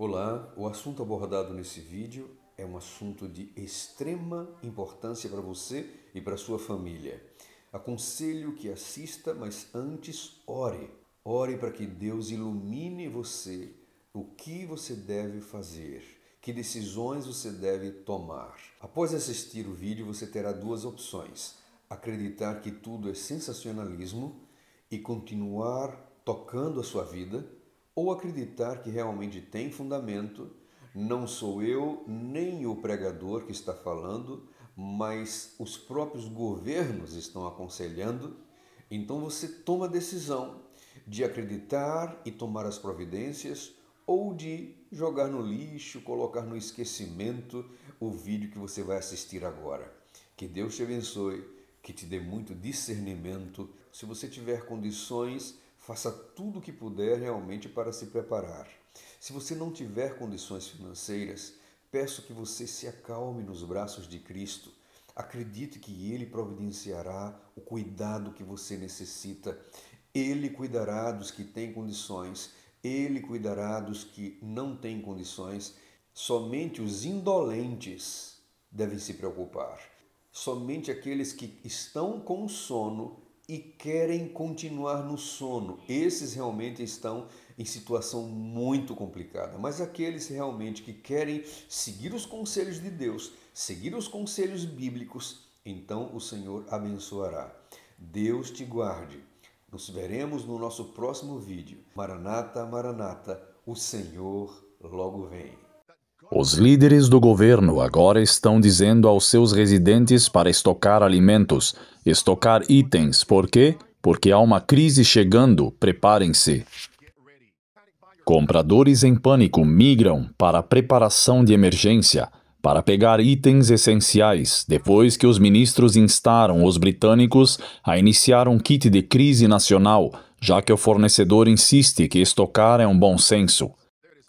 Olá, o assunto abordado nesse vídeo é um assunto de extrema importância para você e para sua família. Aconselho que assista, mas antes ore. Ore para que Deus ilumine você o que você deve fazer, que decisões você deve tomar. Após assistir o vídeo, você terá duas opções: acreditar que tudo é sensacionalismo e continuar tocando a sua vida ou acreditar que realmente tem fundamento, não sou eu nem o pregador que está falando, mas os próprios governos estão aconselhando, então você toma a decisão de acreditar e tomar as providências ou de jogar no lixo, colocar no esquecimento o vídeo que você vai assistir agora. Que Deus te abençoe, que te dê muito discernimento. Se você tiver condições, Faça tudo o que puder realmente para se preparar. Se você não tiver condições financeiras, peço que você se acalme nos braços de Cristo. Acredite que Ele providenciará o cuidado que você necessita. Ele cuidará dos que têm condições, Ele cuidará dos que não têm condições. Somente os indolentes devem se preocupar. Somente aqueles que estão com sono e querem continuar no sono. Esses realmente estão em situação muito complicada, mas aqueles realmente que querem seguir os conselhos de Deus, seguir os conselhos bíblicos, então o Senhor abençoará. Deus te guarde. Nos veremos no nosso próximo vídeo. Maranata, Maranata, o Senhor logo vem. Os líderes do governo agora estão dizendo aos seus residentes para estocar alimentos, estocar itens. Por quê? Porque há uma crise chegando, preparem-se. Compradores em pânico migram para a preparação de emergência, para pegar itens essenciais, depois que os ministros instaram os britânicos a iniciar um kit de crise nacional, já que o fornecedor insiste que estocar é um bom senso.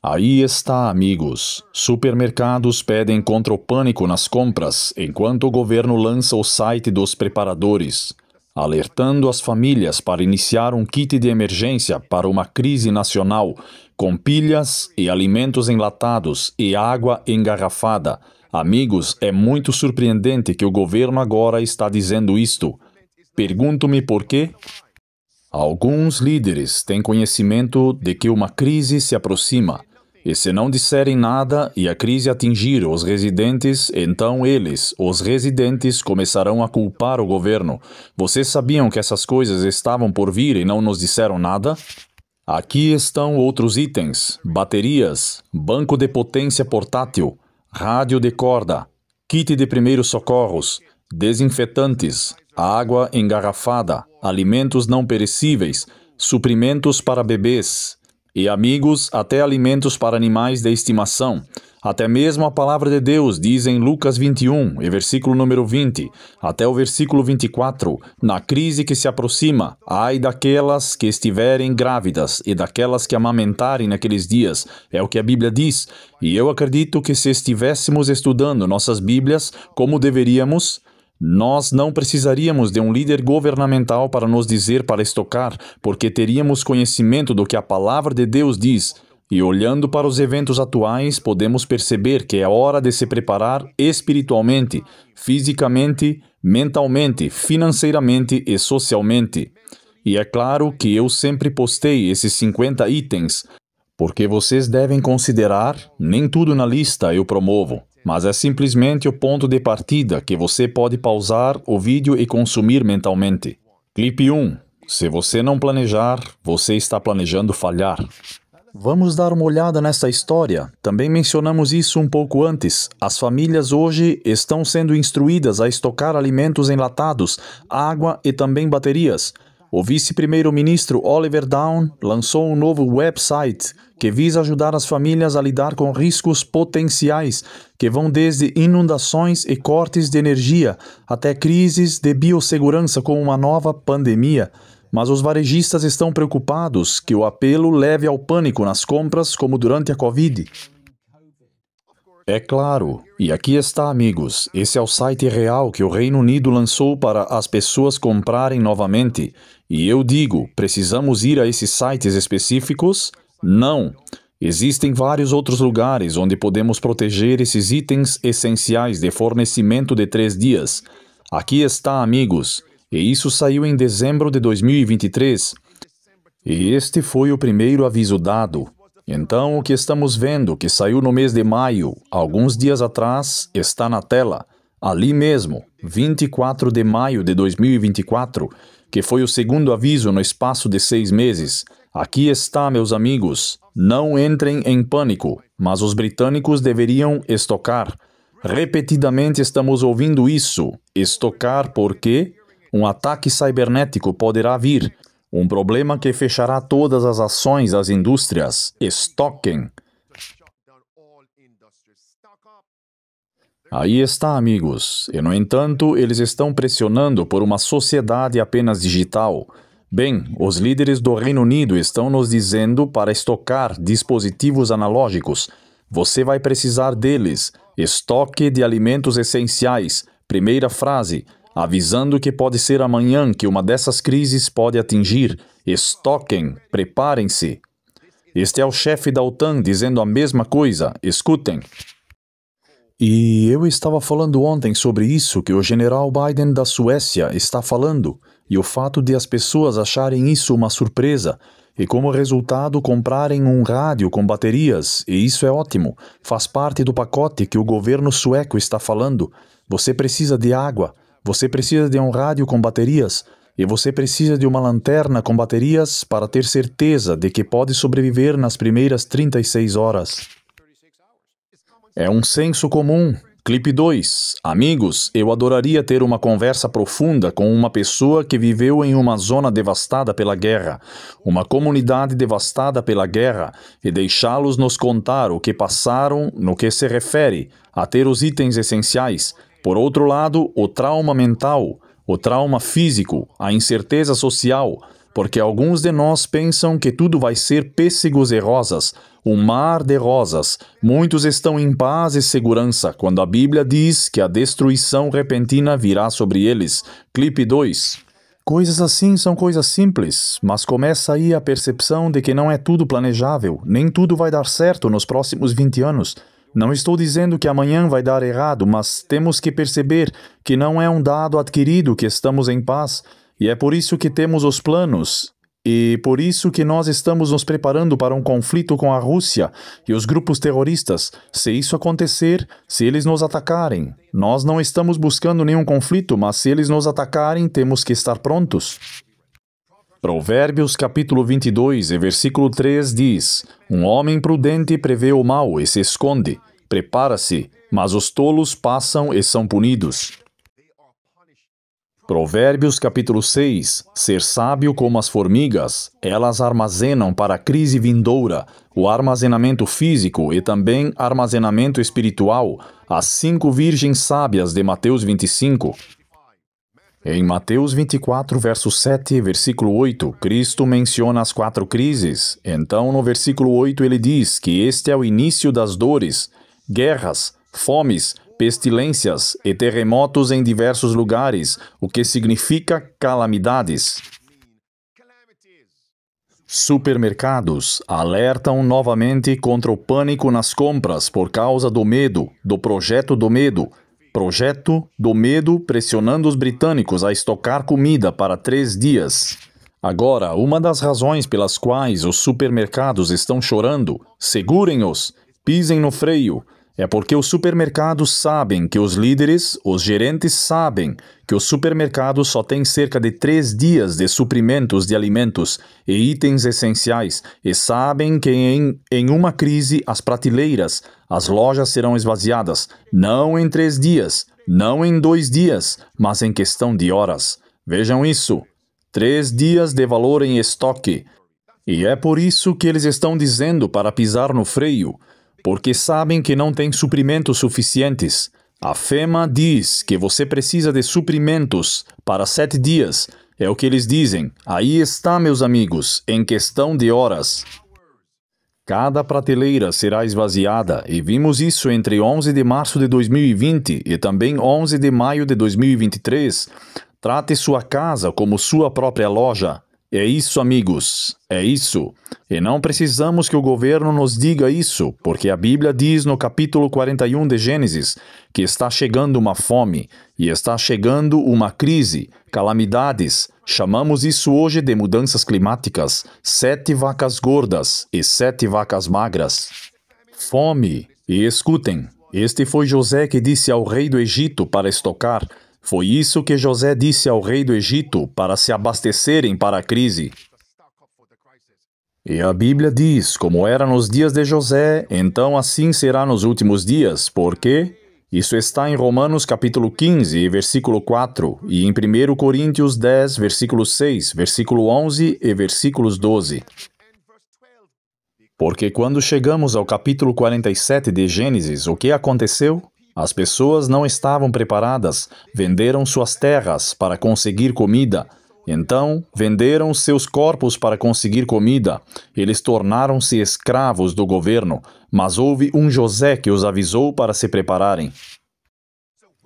Aí está, amigos. Supermercados pedem contra o pânico nas compras enquanto o governo lança o site dos preparadores, alertando as famílias para iniciar um kit de emergência para uma crise nacional com pilhas e alimentos enlatados e água engarrafada. Amigos, é muito surpreendente que o governo agora está dizendo isto. Pergunto-me por quê? Alguns líderes têm conhecimento de que uma crise se aproxima, e se não disserem nada e a crise atingir os residentes, então eles, os residentes, começarão a culpar o governo. Vocês sabiam que essas coisas estavam por vir e não nos disseram nada? Aqui estão outros itens: baterias, banco de potência portátil, rádio de corda, kit de primeiros socorros, desinfetantes, água engarrafada, alimentos não perecíveis, suprimentos para bebês, e amigos, até alimentos para animais de estimação. Até mesmo a palavra de Deus diz em Lucas 21, e versículo número 20, até o versículo 24, na crise que se aproxima, ai daquelas que estiverem grávidas e daquelas que amamentarem naqueles dias, é o que a Bíblia diz. E eu acredito que se estivéssemos estudando nossas Bíblias como deveríamos, nós não precisaríamos de um líder governamental para nos dizer para estocar, porque teríamos conhecimento do que a palavra de Deus diz. E olhando para os eventos atuais, podemos perceber que é hora de se preparar espiritualmente, fisicamente, mentalmente, financeiramente e socialmente. E é claro que eu sempre postei esses 50 itens, porque vocês devem considerar, nem tudo na lista eu promovo mas é simplesmente o ponto de partida que você pode pausar o vídeo e consumir mentalmente. Clipe 1. Se você não planejar, você está planejando falhar. Vamos dar uma olhada nessa história. Também mencionamos isso um pouco antes. As famílias hoje estão sendo instruídas a estocar alimentos enlatados, água e também baterias. O vice-primeiro-ministro Oliver Down lançou um novo website que visa ajudar as famílias a lidar com riscos potenciais que vão desde inundações e cortes de energia até crises de biossegurança com uma nova pandemia. Mas os varejistas estão preocupados que o apelo leve ao pânico nas compras, como durante a Covid. É claro. E aqui está, amigos. Esse é o site real que o Reino Unido lançou para as pessoas comprarem novamente. E eu digo, precisamos ir a esses sites específicos? Não. Existem vários outros lugares onde podemos proteger esses itens essenciais de fornecimento de três dias. Aqui está, amigos. E isso saiu em dezembro de 2023. E este foi o primeiro aviso dado. Então, o que estamos vendo, que saiu no mês de maio, alguns dias atrás, está na tela, ali mesmo, 24 de maio de 2024, que foi o segundo aviso no espaço de seis meses. Aqui está, meus amigos. Não entrem em pânico, mas os britânicos deveriam estocar. Repetidamente estamos ouvindo isso. Estocar porque um ataque cibernético poderá vir. Um problema que fechará todas as ações das indústrias, estoquem. Aí está, amigos. E, no entanto, eles estão pressionando por uma sociedade apenas digital. Bem, os líderes do Reino Unido estão nos dizendo para estocar dispositivos analógicos. Você vai precisar deles. Estoque de alimentos essenciais. Primeira frase avisando que pode ser amanhã que uma dessas crises pode atingir. Estoquem, preparem-se. Este é o chefe da OTAN dizendo a mesma coisa, escutem. E eu estava falando ontem sobre isso que o general Biden da Suécia está falando, e o fato de as pessoas acharem isso uma surpresa, e como resultado comprarem um rádio com baterias, e isso é ótimo, faz parte do pacote que o governo sueco está falando. Você precisa de água, você precisa de um rádio com baterias e você precisa de uma lanterna com baterias para ter certeza de que pode sobreviver nas primeiras 36 horas. É um senso comum. Clipe 2. Amigos, eu adoraria ter uma conversa profunda com uma pessoa que viveu em uma zona devastada pela guerra, uma comunidade devastada pela guerra, e deixá-los nos contar o que passaram no que se refere a ter os itens essenciais, por outro lado, o trauma mental, o trauma físico, a incerteza social, porque alguns de nós pensam que tudo vai ser pêssegos e rosas, um mar de rosas. Muitos estão em paz e segurança quando a Bíblia diz que a destruição repentina virá sobre eles. Clipe 2. Coisas assim são coisas simples, mas começa aí a percepção de que não é tudo planejável, nem tudo vai dar certo nos próximos 20 anos. Não estou dizendo que amanhã vai dar errado, mas temos que perceber que não é um dado adquirido que estamos em paz, e é por isso que temos os planos, e por isso que nós estamos nos preparando para um conflito com a Rússia e os grupos terroristas. Se isso acontecer, se eles nos atacarem, nós não estamos buscando nenhum conflito, mas se eles nos atacarem, temos que estar prontos. Provérbios capítulo 22 e versículo 3 diz: Um homem prudente prevê o mal e se esconde, prepara-se, mas os tolos passam e são punidos. Provérbios capítulo 6 Ser sábio como as formigas, elas armazenam para a crise vindoura o armazenamento físico e também armazenamento espiritual, as cinco virgens sábias de Mateus 25. Em Mateus 24, verso 7, e versículo 8, Cristo menciona as quatro crises. Então, no versículo 8, ele diz que este é o início das dores, guerras, fomes, pestilências e terremotos em diversos lugares, o que significa calamidades. Supermercados alertam novamente contra o pânico nas compras por causa do medo, do projeto do medo, Projeto do Medo pressionando os britânicos a estocar comida para três dias. Agora, uma das razões pelas quais os supermercados estão chorando, segurem-os, pisem no freio, é porque os supermercados sabem que os líderes, os gerentes sabem que o supermercado só tem cerca de três dias de suprimentos de alimentos e itens essenciais e sabem que em, em uma crise as prateleiras, as lojas serão esvaziadas, não em três dias, não em dois dias, mas em questão de horas. Vejam isso: três dias de valor em estoque. E é por isso que eles estão dizendo para pisar no freio porque sabem que não têm suprimentos suficientes. A FEMA diz que você precisa de suprimentos para sete dias. É o que eles dizem. Aí está, meus amigos, em questão de horas. Cada prateleira será esvaziada, e vimos isso entre 11 de março de 2020 e também 11 de maio de 2023. Trate sua casa como sua própria loja. É isso, amigos, é isso. E não precisamos que o governo nos diga isso, porque a Bíblia diz no capítulo 41 de Gênesis que está chegando uma fome e está chegando uma crise, calamidades. Chamamos isso hoje de mudanças climáticas, sete vacas gordas e sete vacas magras. Fome. E escutem, este foi José que disse ao rei do Egito para estocar foi isso que José disse ao rei do Egito para se abastecerem para a crise. E a Bíblia diz: como era nos dias de José, então assim será nos últimos dias, porque isso está em Romanos capítulo 15, versículo 4, e em 1 Coríntios 10, versículo 6, versículo 11 e versículos 12. Porque quando chegamos ao capítulo 47 de Gênesis, o que aconteceu? As pessoas não estavam preparadas, venderam suas terras para conseguir comida. Então, venderam seus corpos para conseguir comida. Eles tornaram-se escravos do governo, mas houve um José que os avisou para se prepararem.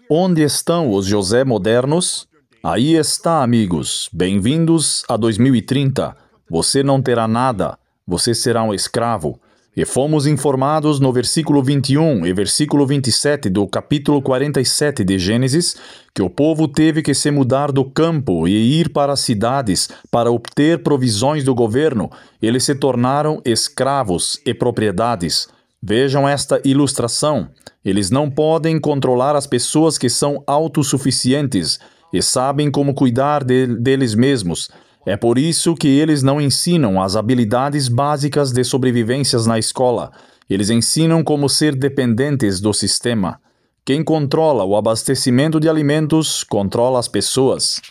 Onde estão os José modernos? Aí está, amigos. Bem-vindos a 2030. Você não terá nada. Você será um escravo. E fomos informados no versículo 21 e versículo 27 do capítulo 47 de Gênesis que o povo teve que se mudar do campo e ir para as cidades para obter provisões do governo. Eles se tornaram escravos e propriedades. Vejam esta ilustração. Eles não podem controlar as pessoas que são autossuficientes e sabem como cuidar de, deles mesmos. É por isso que eles não ensinam as habilidades básicas de sobrevivências na escola. Eles ensinam como ser dependentes do sistema. Quem controla o abastecimento de alimentos controla as pessoas.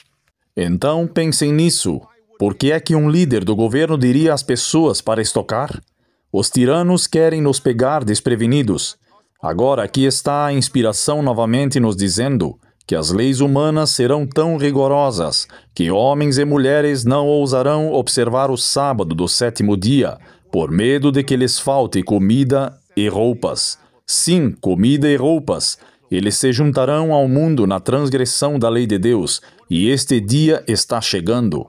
Então pensem nisso. Por que é que um líder do governo diria às pessoas para estocar? Os tiranos querem nos pegar desprevenidos. Agora aqui está a inspiração novamente nos dizendo: que as leis humanas serão tão rigorosas que homens e mulheres não ousarão observar o sábado do sétimo dia, por medo de que lhes falte comida e roupas. Sim, comida e roupas. Eles se juntarão ao mundo na transgressão da lei de Deus, e este dia está chegando.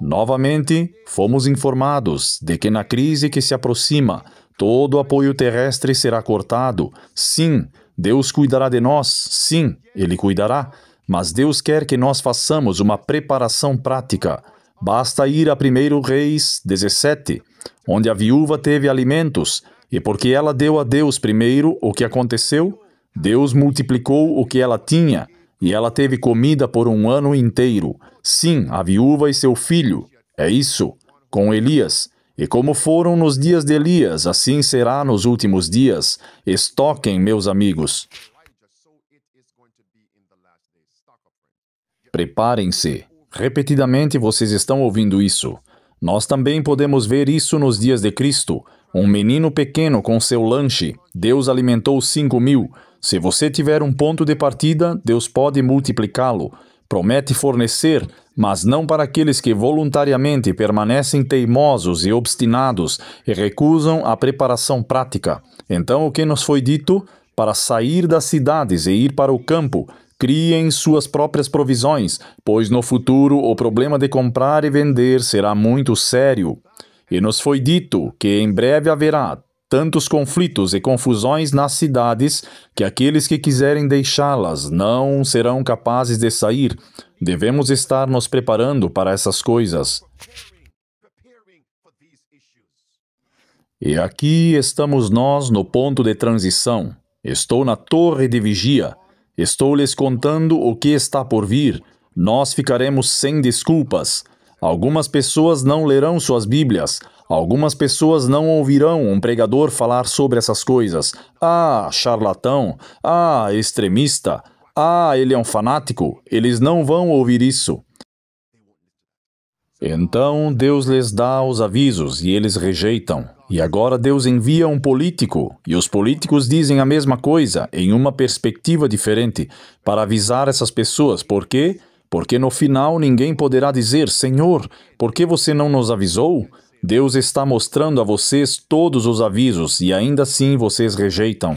Novamente, fomos informados de que na crise que se aproxima, todo apoio terrestre será cortado. Sim, Deus cuidará de nós, sim, Ele cuidará, mas Deus quer que nós façamos uma preparação prática. Basta ir a 1 Reis 17, onde a viúva teve alimentos, e porque ela deu a Deus primeiro o que aconteceu, Deus multiplicou o que ela tinha, e ela teve comida por um ano inteiro. Sim, a viúva e seu filho. É isso. Com Elias, e como foram nos dias de Elias, assim será nos últimos dias. Estoquem, meus amigos. Preparem-se. Repetidamente vocês estão ouvindo isso. Nós também podemos ver isso nos dias de Cristo. Um menino pequeno com seu lanche, Deus alimentou cinco mil. Se você tiver um ponto de partida, Deus pode multiplicá-lo. Promete fornecer, mas não para aqueles que voluntariamente permanecem teimosos e obstinados e recusam a preparação prática. Então, o que nos foi dito? Para sair das cidades e ir para o campo, criem suas próprias provisões, pois no futuro o problema de comprar e vender será muito sério. E nos foi dito que em breve haverá tantos conflitos e confusões nas cidades que aqueles que quiserem deixá-las não serão capazes de sair. Devemos estar nos preparando para essas coisas. E aqui estamos nós no ponto de transição. Estou na torre de vigia. Estou lhes contando o que está por vir. Nós ficaremos sem desculpas. Algumas pessoas não lerão suas Bíblias, Algumas pessoas não ouvirão um pregador falar sobre essas coisas. Ah, charlatão! Ah, extremista! Ah, ele é um fanático! Eles não vão ouvir isso. Então Deus lhes dá os avisos e eles rejeitam. E agora Deus envia um político, e os políticos dizem a mesma coisa, em uma perspectiva diferente, para avisar essas pessoas. Por quê? Porque no final ninguém poderá dizer: Senhor, por que você não nos avisou? Deus está mostrando a vocês todos os avisos e ainda assim vocês rejeitam.